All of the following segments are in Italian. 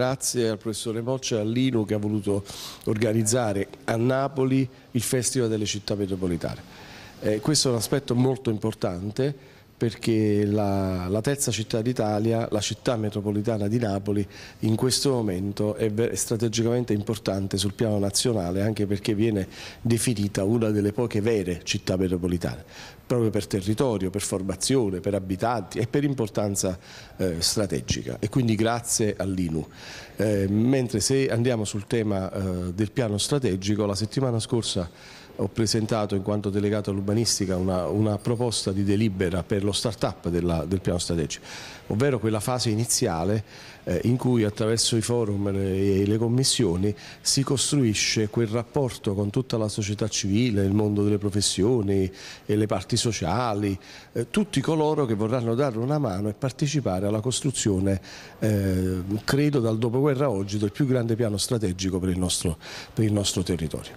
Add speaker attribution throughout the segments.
Speaker 1: grazie al professore Moccia e all'INU che ha voluto organizzare a Napoli il Festival delle città metropolitane. Eh, questo è un aspetto molto importante perché la, la terza città d'Italia, la città metropolitana di Napoli, in questo momento è, è strategicamente importante sul piano nazionale anche perché viene definita una delle poche vere città metropolitane, proprio per territorio, per formazione, per abitanti e per importanza eh, strategica e quindi grazie all'INU. Eh, mentre se andiamo sul tema eh, del piano strategico, la settimana scorsa ho presentato in quanto delegato all'urbanistica una, una proposta di delibera per lo lo start-up del piano strategico, ovvero quella fase iniziale eh, in cui attraverso i forum e le commissioni si costruisce quel rapporto con tutta la società civile, il mondo delle professioni e le parti sociali, eh, tutti coloro che vorranno dare una mano e partecipare alla costruzione, eh, credo dal dopoguerra a oggi, del più grande piano strategico per il nostro, per il nostro territorio.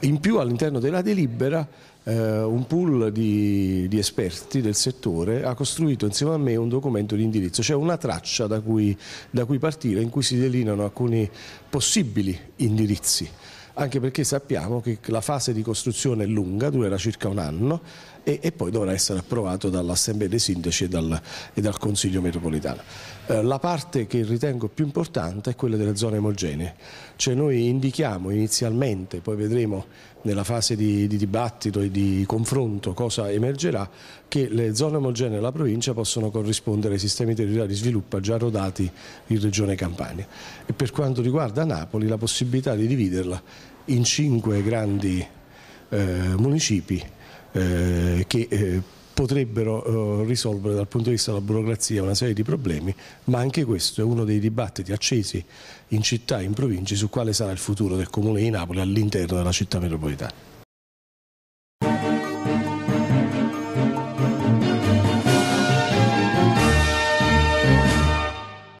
Speaker 1: In più all'interno della delibera eh, un pool di, di esperti del settore editore ha costruito insieme a me un documento di indirizzo, cioè una traccia da cui, da cui partire in cui si delineano alcuni possibili indirizzi anche perché sappiamo che la fase di costruzione è lunga, durerà circa un anno, e, e poi dovrà essere approvato dall'Assemblea dei Sindaci e dal, e dal Consiglio Metropolitano. Eh, la parte che ritengo più importante è quella delle zone omogenee, cioè noi indichiamo inizialmente, poi vedremo nella fase di, di dibattito e di confronto cosa emergerà, che le zone omogenee della provincia possono corrispondere ai sistemi territoriali di sviluppo già rodati in Regione Campania. E per quanto riguarda Napoli la possibilità di dividerla in cinque grandi eh, municipi eh, che eh, potrebbero eh, risolvere dal punto di vista della burocrazia una serie di problemi, ma anche questo è uno dei dibattiti accesi in città e in province su quale sarà il futuro del Comune di Napoli all'interno della città metropolitana.